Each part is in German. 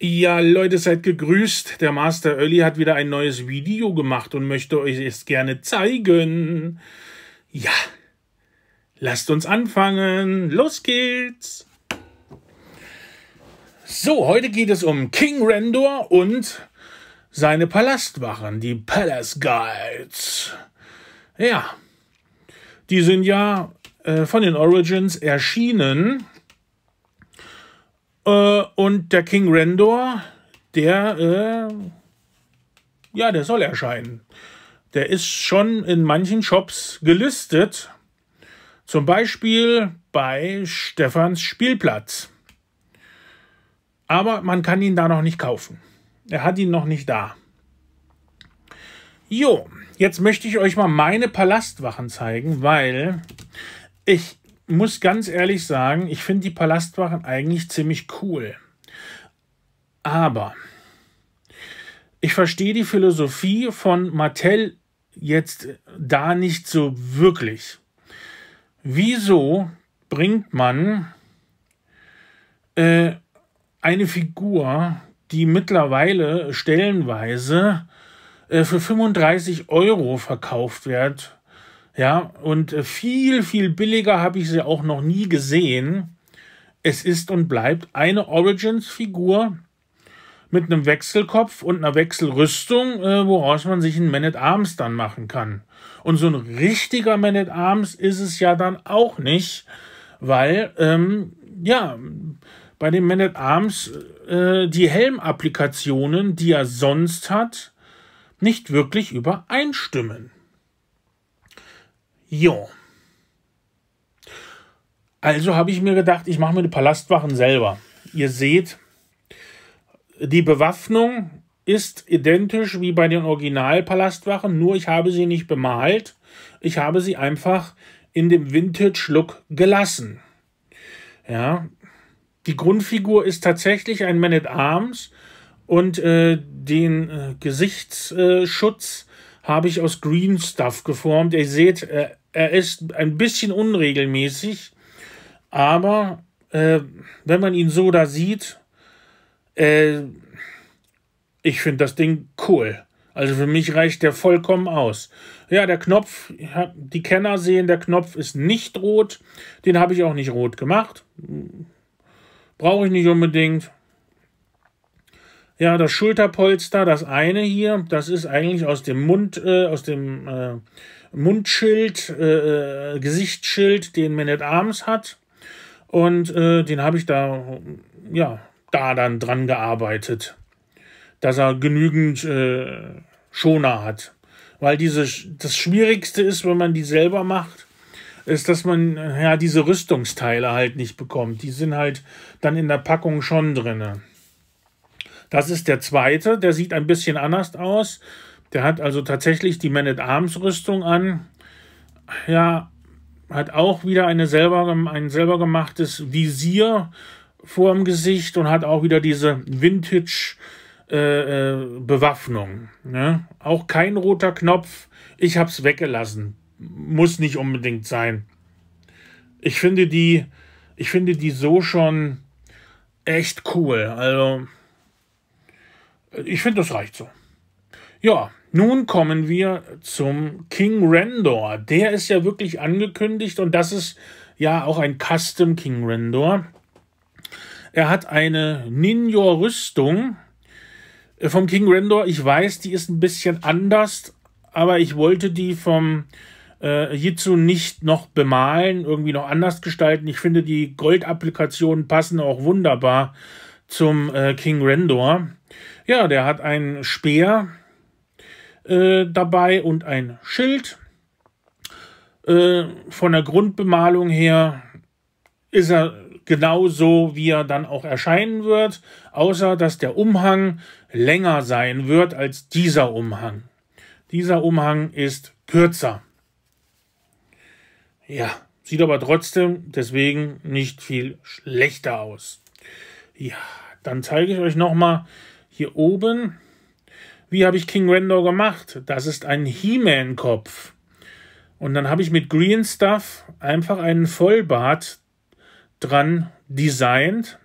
Ja, Leute, seid gegrüßt. Der Master Early hat wieder ein neues Video gemacht und möchte euch es gerne zeigen. Ja, lasst uns anfangen. Los geht's. So, heute geht es um King Rendor und seine Palastwachen, die Palace Guides. Ja, die sind ja äh, von den Origins erschienen äh, und der King Rendor, der, äh, ja, der soll erscheinen. Der ist schon in manchen Shops gelistet. Zum Beispiel bei Stefans Spielplatz. Aber man kann ihn da noch nicht kaufen. Er hat ihn noch nicht da. Jo, jetzt möchte ich euch mal meine Palastwachen zeigen, weil ich muss ganz ehrlich sagen, ich finde die Palastwachen eigentlich ziemlich cool. Aber ich verstehe die Philosophie von Mattel jetzt da nicht so wirklich. Wieso bringt man äh, eine Figur, die mittlerweile stellenweise äh, für 35 Euro verkauft wird, ja, und äh, viel, viel billiger habe ich sie auch noch nie gesehen. Es ist und bleibt eine Origins-Figur mit einem Wechselkopf und einer Wechselrüstung, äh, woraus man sich einen Man at Arms dann machen kann. Und so ein richtiger Man at Arms ist es ja dann auch nicht, weil, ähm, ja, bei dem Man at Arms äh, die Helmapplikationen, die er sonst hat, nicht wirklich übereinstimmen. Jo. Also habe ich mir gedacht, ich mache mir die Palastwachen selber. Ihr seht, die Bewaffnung ist identisch wie bei den Original-Palastwachen, nur ich habe sie nicht bemalt. Ich habe sie einfach in dem Vintage-Look gelassen. Ja, die Grundfigur ist tatsächlich ein Man at Arms und äh, den äh, Gesichtsschutz habe ich aus Green Stuff geformt. Ihr seht, äh, er ist ein bisschen unregelmäßig, aber äh, wenn man ihn so da sieht, äh, ich finde das Ding cool. Also für mich reicht der vollkommen aus. Ja, der Knopf, die Kenner sehen, der Knopf ist nicht rot. Den habe ich auch nicht rot gemacht. Brauche ich nicht unbedingt. Ja, das Schulterpolster, das eine hier, das ist eigentlich aus dem Mund, äh, aus dem äh, Mundschild, äh, äh Gesichtsschild, den Man at Arms hat. Und äh, den habe ich da, ja, da dann dran gearbeitet, dass er genügend äh, Schoner hat. Weil diese, das Schwierigste ist, wenn man die selber macht, ist, dass man ja diese Rüstungsteile halt nicht bekommt. Die sind halt dann in der Packung schon drinne. Das ist der zweite, der sieht ein bisschen anders aus. Der hat also tatsächlich die Man at Arms Rüstung an. Ja, hat auch wieder eine selber, ein selber gemachtes Visier vorm Gesicht und hat auch wieder diese Vintage äh, äh, Bewaffnung. Ne? Auch kein roter Knopf. Ich hab's weggelassen. Muss nicht unbedingt sein. Ich finde die, ich finde die so schon echt cool. Also ich finde, das reicht so. Ja, nun kommen wir zum King Rendor. Der ist ja wirklich angekündigt und das ist ja auch ein Custom King Rendor. Er hat eine Ninjor-Rüstung äh, vom King Rendor. Ich weiß, die ist ein bisschen anders, aber ich wollte die vom äh, Jitsu nicht noch bemalen, irgendwie noch anders gestalten. Ich finde, die Goldapplikationen passen auch wunderbar zum äh, King Rendor. Ja, der hat einen Speer äh, dabei und ein Schild. Äh, von der Grundbemalung her ist er genauso, wie er dann auch erscheinen wird, außer dass der Umhang länger sein wird als dieser Umhang. Dieser Umhang ist kürzer. Ja, sieht aber trotzdem deswegen nicht viel schlechter aus. Ja, dann zeige ich euch nochmal hier oben. Wie habe ich King Rendor gemacht? Das ist ein He-Man-Kopf. Und dann habe ich mit Green Stuff einfach einen Vollbart dran designt.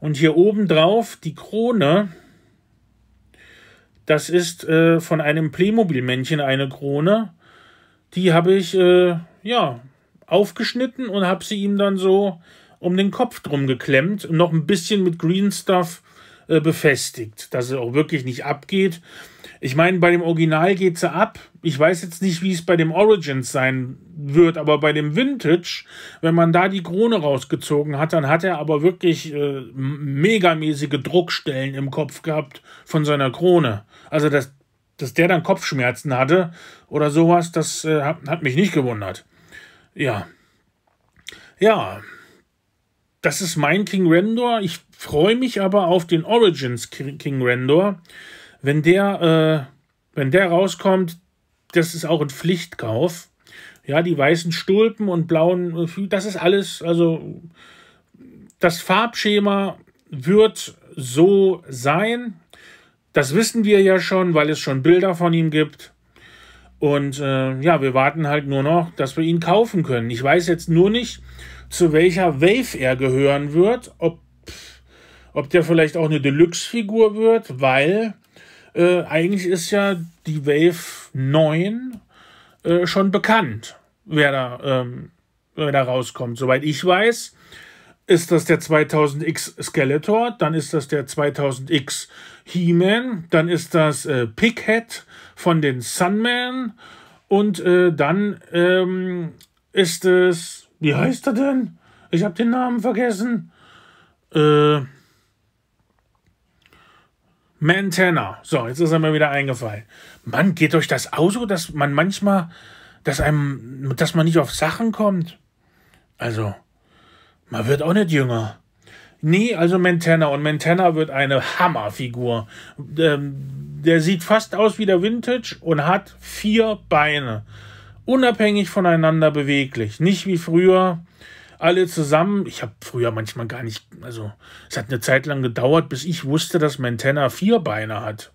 Und hier oben drauf die Krone. Das ist äh, von einem Playmobil-Männchen eine Krone. Die habe ich äh, ja aufgeschnitten und habe sie ihm dann so um den Kopf drum geklemmt und noch ein bisschen mit Green Stuff äh, befestigt, dass es auch wirklich nicht abgeht. Ich meine, bei dem Original geht sie ab. Ich weiß jetzt nicht, wie es bei dem Origins sein wird, aber bei dem Vintage, wenn man da die Krone rausgezogen hat, dann hat er aber wirklich äh, megamäßige Druckstellen im Kopf gehabt von seiner Krone. Also, dass, dass der dann Kopfschmerzen hatte oder sowas, das äh, hat mich nicht gewundert. Ja. Ja, das ist mein King Rendor. Ich freue mich aber auf den Origins King Rendor. Wenn der, äh, wenn der rauskommt, das ist auch ein Pflichtkauf. Ja, die weißen Stulpen und blauen, äh, das ist alles, also das Farbschema wird so sein. Das wissen wir ja schon, weil es schon Bilder von ihm gibt. Und äh, ja, wir warten halt nur noch, dass wir ihn kaufen können. Ich weiß jetzt nur nicht, zu welcher Wave er gehören wird, ob, ob der vielleicht auch eine Deluxe-Figur wird, weil äh, eigentlich ist ja die Wave 9 äh, schon bekannt, wer da, ähm, wer da rauskommt. Soweit ich weiß, ist das der 2000X Skeletor, dann ist das der 2000X Skeletor. He-Man, dann ist das äh, Pighead von den Sunman und äh, dann ähm, ist es, wie heißt er denn? Ich habe den Namen vergessen. Äh, Mantana. So, jetzt ist er mir wieder eingefallen. Mann, geht euch das auch so, dass man manchmal, dass einem, dass man nicht auf Sachen kommt? Also, man wird auch nicht jünger. Nee, also Montana. Und Montana wird eine Hammerfigur. Ähm, der sieht fast aus wie der Vintage und hat vier Beine. Unabhängig voneinander beweglich. Nicht wie früher alle zusammen. Ich habe früher manchmal gar nicht, also es hat eine Zeit lang gedauert, bis ich wusste, dass Montana vier Beine hat.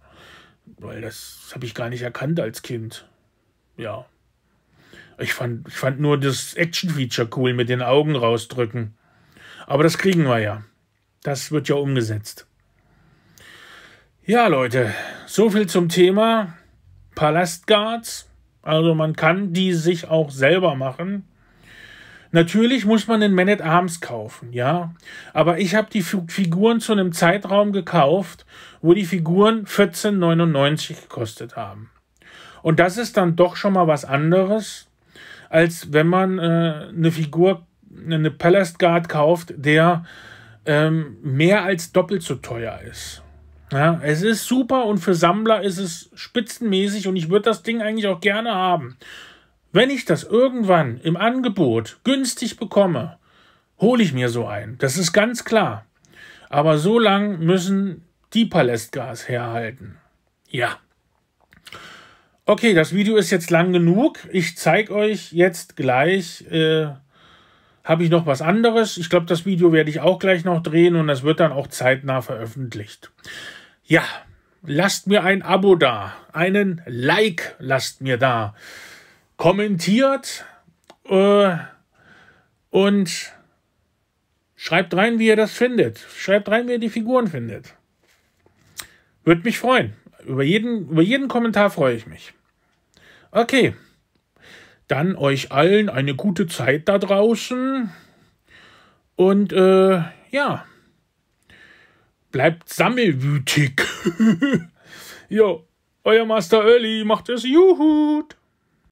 Weil das habe ich gar nicht erkannt als Kind. Ja. Ich fand, ich fand nur das Action-Feature cool mit den Augen rausdrücken. Aber das kriegen wir ja. Das wird ja umgesetzt. Ja, Leute, so viel zum Thema Palastguards. Also man kann die sich auch selber machen. Natürlich muss man den Man at Arms kaufen, ja. Aber ich habe die Figuren zu einem Zeitraum gekauft, wo die Figuren 14,99 gekostet haben. Und das ist dann doch schon mal was anderes, als wenn man äh, eine Figur, eine Palast Guard kauft, der ähm, mehr als doppelt so teuer ist. Ja, es ist super und für Sammler ist es spitzenmäßig und ich würde das Ding eigentlich auch gerne haben. Wenn ich das irgendwann im Angebot günstig bekomme, hole ich mir so ein. Das ist ganz klar. Aber so lang müssen die Palästgas herhalten. Ja. Okay, das Video ist jetzt lang genug. Ich zeige euch jetzt gleich äh, habe ich noch was anderes. Ich glaube, das Video werde ich auch gleich noch drehen und das wird dann auch zeitnah veröffentlicht. Ja, lasst mir ein Abo da, einen Like lasst mir da, kommentiert äh, und schreibt rein, wie ihr das findet. Schreibt rein, wie ihr die Figuren findet. Würde mich freuen. Über jeden, über jeden Kommentar freue ich mich. Okay. Dann euch allen eine gute Zeit da draußen. Und äh, ja, bleibt sammelwütig. jo, euer Master Early macht es juhut.